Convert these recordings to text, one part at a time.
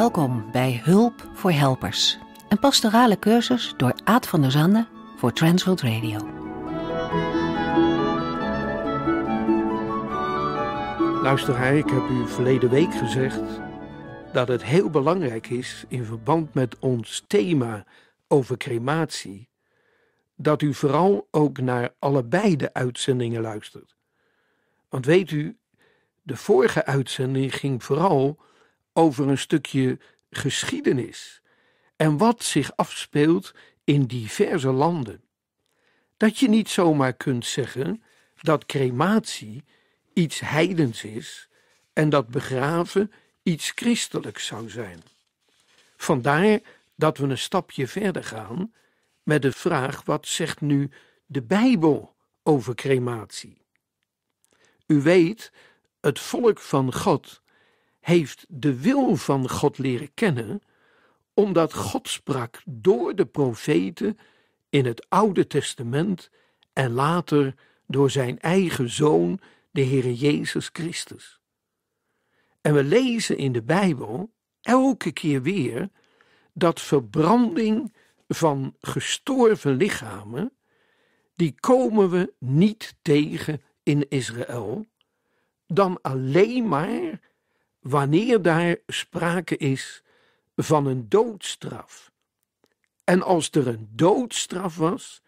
Welkom bij Hulp voor Helpers, een pastorale cursus door Aad van der Zande voor Transworld Radio. Luisteraar, ik heb u verleden week gezegd dat het heel belangrijk is in verband met ons thema over crematie, dat u vooral ook naar allebei de uitzendingen luistert. Want weet u, de vorige uitzending ging vooral over een stukje geschiedenis en wat zich afspeelt in diverse landen. Dat je niet zomaar kunt zeggen dat crematie iets heidens is en dat begraven iets christelijks zou zijn. Vandaar dat we een stapje verder gaan met de vraag: wat zegt nu de Bijbel over crematie? U weet, het volk van God heeft de wil van God leren kennen, omdat God sprak door de profeten in het Oude Testament en later door zijn eigen zoon, de Heere Jezus Christus. En we lezen in de Bijbel elke keer weer dat verbranding van gestorven lichamen, die komen we niet tegen in Israël, dan alleen maar wanneer daar sprake is van een doodstraf. En als er een doodstraf was,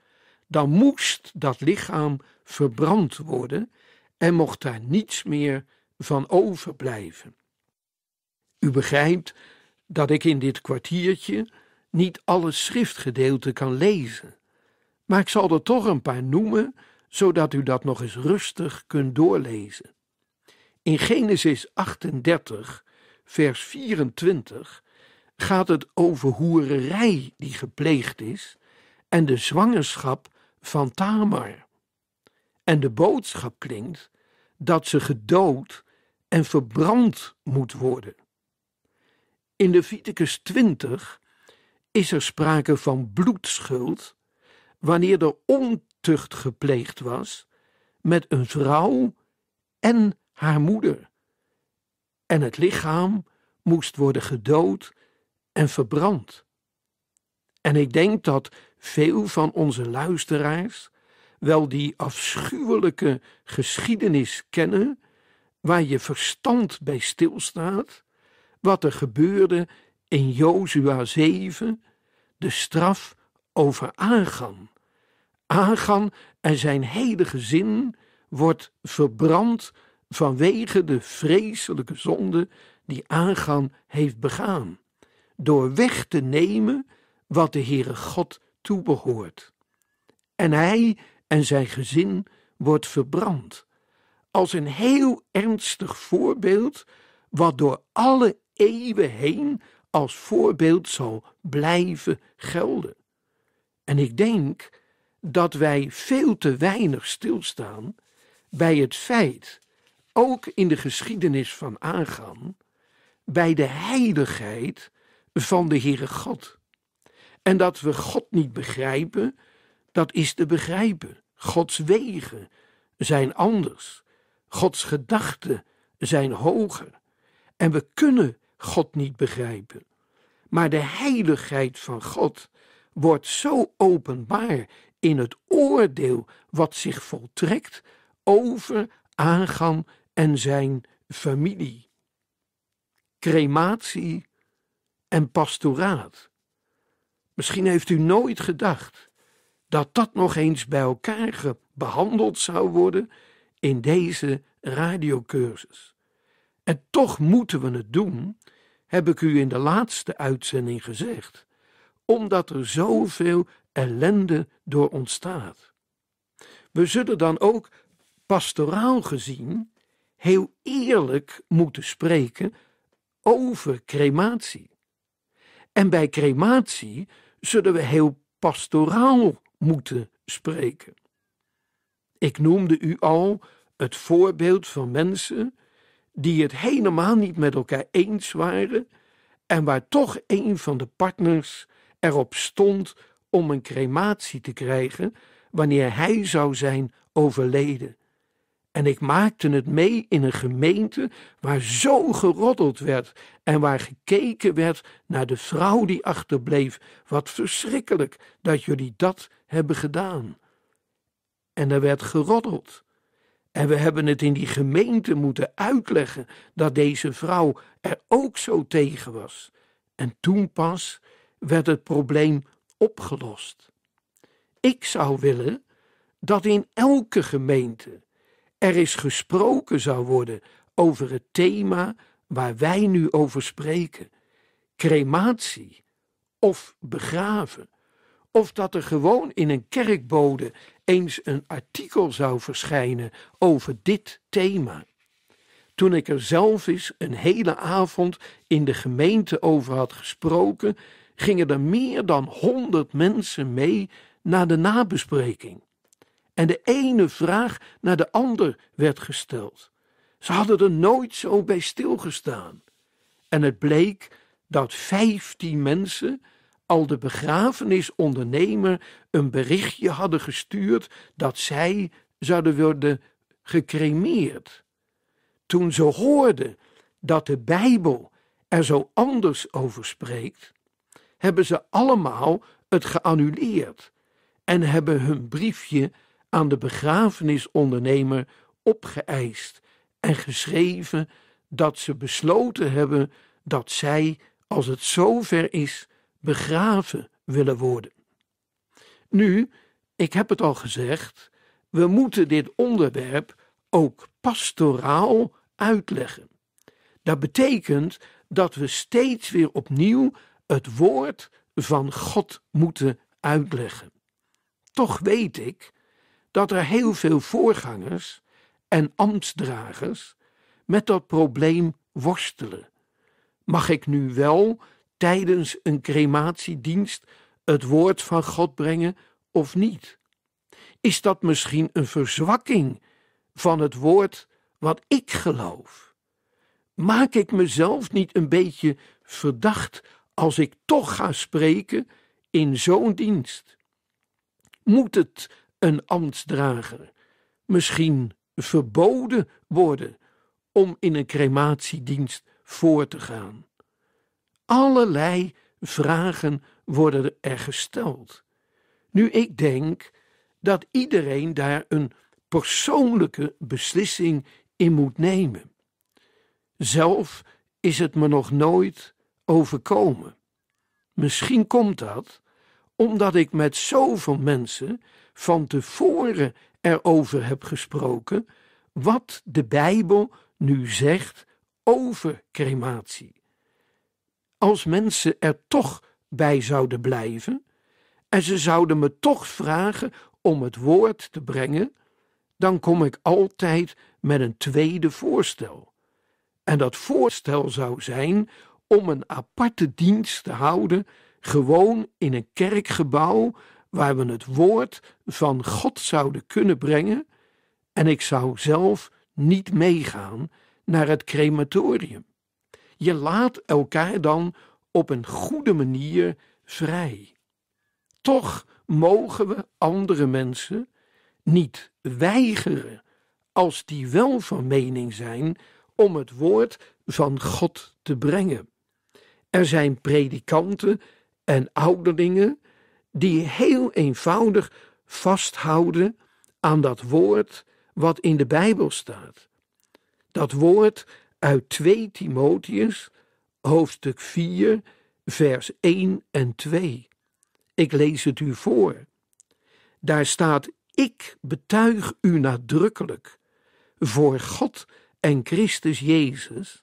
dan moest dat lichaam verbrand worden en mocht daar niets meer van overblijven. U begrijpt dat ik in dit kwartiertje niet alle schriftgedeelten kan lezen, maar ik zal er toch een paar noemen, zodat u dat nog eens rustig kunt doorlezen. In Genesis 38, vers 24, gaat het over hoererij die gepleegd is en de zwangerschap van Tamar. En de boodschap klinkt dat ze gedood en verbrand moet worden. In Leviticus 20 is er sprake van bloedschuld wanneer er ontucht gepleegd was met een vrouw en haar moeder. En het lichaam moest worden gedood en verbrand. En ik denk dat veel van onze luisteraars wel die afschuwelijke geschiedenis kennen, waar je verstand bij stilstaat, wat er gebeurde in Jozua 7, de straf over aangan, aangan en zijn hele gezin wordt verbrand vanwege de vreselijke zonde die Aangaan heeft begaan, door weg te nemen wat de Heere God toebehoort. En hij en zijn gezin wordt verbrand, als een heel ernstig voorbeeld wat door alle eeuwen heen als voorbeeld zal blijven gelden. En ik denk dat wij veel te weinig stilstaan bij het feit ook in de geschiedenis van aangaan bij de heiligheid van de Heere God. En dat we God niet begrijpen, dat is te begrijpen. Gods wegen zijn anders. Gods gedachten zijn hoger. En we kunnen God niet begrijpen. Maar de heiligheid van God wordt zo openbaar in het oordeel wat zich voltrekt over aangan en zijn familie. Crematie en pastoraat. Misschien heeft u nooit gedacht dat dat nog eens bij elkaar behandeld zou worden in deze radiocursus. En toch moeten we het doen, heb ik u in de laatste uitzending gezegd, omdat er zoveel ellende door ontstaat. We zullen dan ook pastoraal gezien heel eerlijk moeten spreken over crematie. En bij crematie zullen we heel pastoraal moeten spreken. Ik noemde u al het voorbeeld van mensen die het helemaal niet met elkaar eens waren en waar toch een van de partners erop stond om een crematie te krijgen wanneer hij zou zijn overleden. En ik maakte het mee in een gemeente waar zo geroddeld werd en waar gekeken werd naar de vrouw die achterbleef. Wat verschrikkelijk dat jullie dat hebben gedaan. En er werd geroddeld. En we hebben het in die gemeente moeten uitleggen dat deze vrouw er ook zo tegen was. En toen pas werd het probleem opgelost. Ik zou willen dat in elke gemeente er is gesproken zou worden over het thema waar wij nu over spreken: crematie of begraven. Of dat er gewoon in een kerkbode eens een artikel zou verschijnen over dit thema. Toen ik er zelf eens een hele avond in de gemeente over had gesproken, gingen er meer dan honderd mensen mee naar de nabespreking en de ene vraag naar de ander werd gesteld. Ze hadden er nooit zo bij stilgestaan. En het bleek dat vijftien mensen al de begrafenisondernemer een berichtje hadden gestuurd dat zij zouden worden gecremeerd. Toen ze hoorden dat de Bijbel er zo anders over spreekt, hebben ze allemaal het geannuleerd en hebben hun briefje aan de begrafenisondernemer opgeëist en geschreven dat ze besloten hebben dat zij, als het zover is, begraven willen worden. Nu, ik heb het al gezegd, we moeten dit onderwerp ook pastoraal uitleggen. Dat betekent dat we steeds weer opnieuw het woord van God moeten uitleggen. Toch weet ik dat er heel veel voorgangers en ambtsdragers met dat probleem worstelen. Mag ik nu wel tijdens een crematiedienst het woord van God brengen of niet? Is dat misschien een verzwakking van het woord wat ik geloof? Maak ik mezelf niet een beetje verdacht als ik toch ga spreken in zo'n dienst? Moet het een ambtsdrager misschien verboden worden om in een crematiedienst voor te gaan. Allerlei vragen worden er gesteld. Nu, ik denk dat iedereen daar een persoonlijke beslissing in moet nemen. Zelf is het me nog nooit overkomen. Misschien komt dat omdat ik met zoveel mensen van tevoren erover heb gesproken wat de Bijbel nu zegt over crematie. Als mensen er toch bij zouden blijven en ze zouden me toch vragen om het woord te brengen, dan kom ik altijd met een tweede voorstel. En dat voorstel zou zijn om een aparte dienst te houden gewoon in een kerkgebouw waar we het woord van God zouden kunnen brengen en ik zou zelf niet meegaan naar het crematorium. Je laat elkaar dan op een goede manier vrij. Toch mogen we andere mensen niet weigeren als die wel van mening zijn om het woord van God te brengen. Er zijn predikanten en ouderlingen die heel eenvoudig vasthouden aan dat woord wat in de Bijbel staat. Dat woord uit 2 Timotheus, hoofdstuk 4, vers 1 en 2. Ik lees het u voor. Daar staat: Ik betuig u nadrukkelijk voor God en Christus Jezus,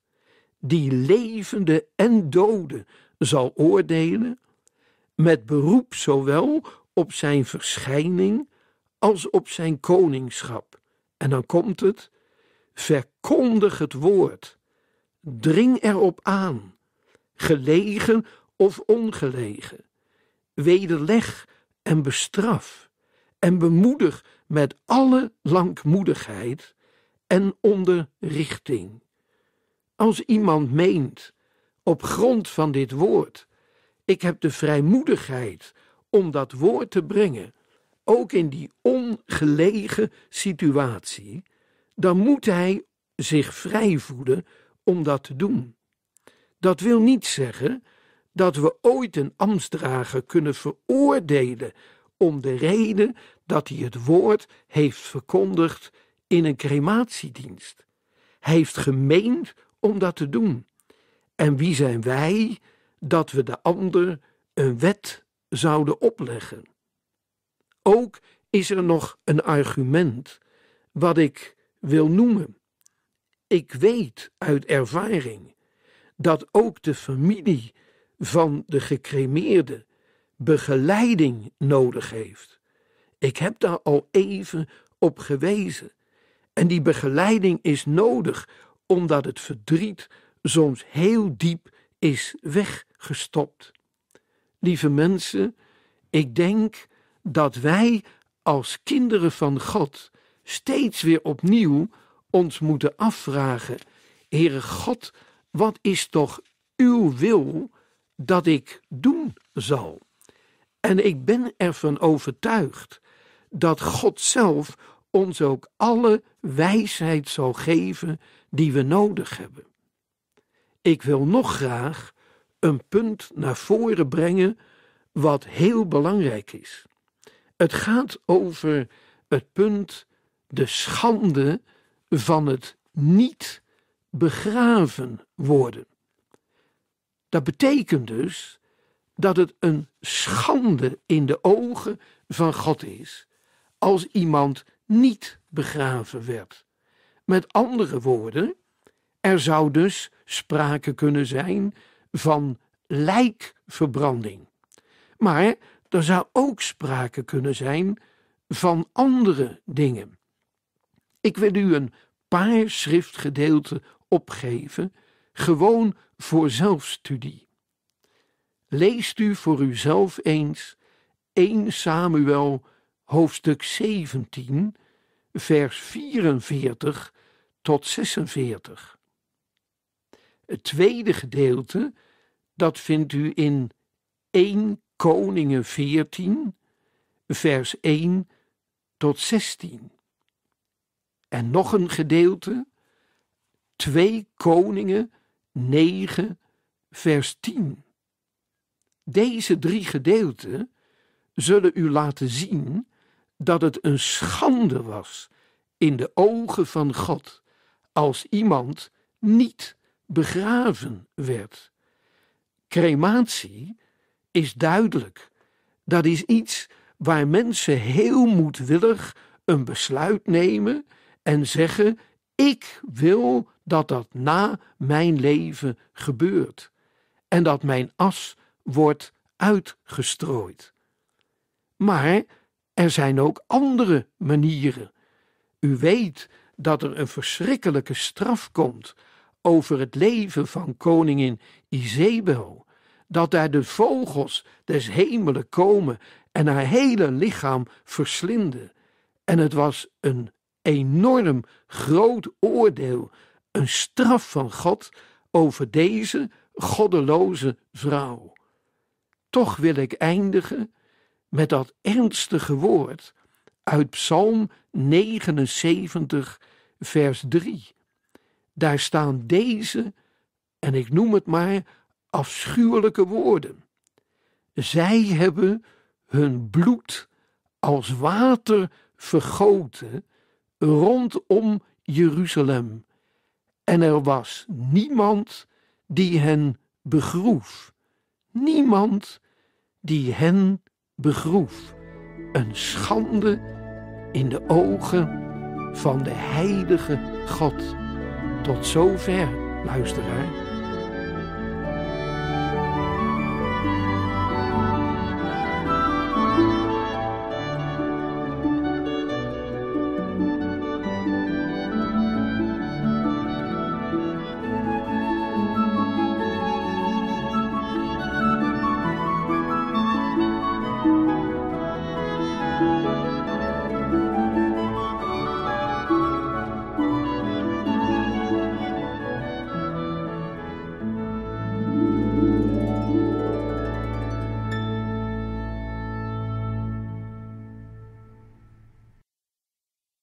die levende en doden zal oordelen met beroep zowel op zijn verschijning als op zijn koningschap. En dan komt het: verkondig het woord, dring erop aan, gelegen of ongelegen. Wederleg en bestraf en bemoedig met alle langmoedigheid en onderrichting. Als iemand meent op grond van dit woord ik heb de vrijmoedigheid om dat woord te brengen, ook in die ongelegen situatie, dan moet hij zich vrij voelen om dat te doen. Dat wil niet zeggen dat we ooit een ambtsdrager kunnen veroordelen om de reden dat hij het woord heeft verkondigd in een crematiedienst. Hij heeft gemeend om dat te doen. En wie zijn wij dat we de ander een wet zouden opleggen. Ook is er nog een argument wat ik wil noemen. Ik weet uit ervaring dat ook de familie van de gecremeerde begeleiding nodig heeft. Ik heb daar al even op gewezen. En die begeleiding is nodig omdat het verdriet soms heel diep is weg gestopt. Lieve mensen, ik denk dat wij als kinderen van God steeds weer opnieuw ons moeten afvragen: Heere God, wat is toch uw wil dat ik doen zal? En ik ben ervan overtuigd dat God zelf ons ook alle wijsheid zal geven die we nodig hebben. Ik wil nog graag een punt naar voren brengen wat heel belangrijk is. Het gaat over het punt de schande van het niet begraven worden. Dat betekent dus dat het een schande in de ogen van God is als iemand niet begraven werd. Met andere woorden, er zou dus sprake kunnen zijn van lijkverbranding. Maar er zou ook sprake kunnen zijn van andere dingen. Ik wil u een paar schriftgedeelten opgeven, gewoon voor zelfstudie. Leest u voor uzelf eens 1 Samuel hoofdstuk 17, vers 44 tot 46. Het tweede gedeelte, dat vindt u in 1 Koningen 14, vers 1 tot 16. En nog een gedeelte, 2 Koningen 9, vers 10. Deze drie gedeelten zullen u laten zien dat het een schande was in de ogen van God als iemand niet begraven werd. Crematie is duidelijk. Dat is iets waar mensen heel moedwillig een besluit nemen en zeggen: Ik wil dat dat na mijn leven gebeurt en dat mijn as wordt uitgestrooid. Maar er zijn ook andere manieren. U weet dat er een verschrikkelijke straf komt over het leven van koningin Izebel. Dat daar de vogels des hemelen komen en haar hele lichaam verslinden. En het was een enorm groot oordeel, een straf van God over deze goddeloze vrouw. Toch wil ik eindigen met dat ernstige woord uit Psalm 79, vers 3 daar staan deze, en ik noem het maar, afschuwelijke woorden. Zij hebben hun bloed als water vergoten rondom Jeruzalem, en er was niemand die hen begroef. Niemand die hen begroef. Een schande in de ogen van de heilige God tot zover, luisteraar.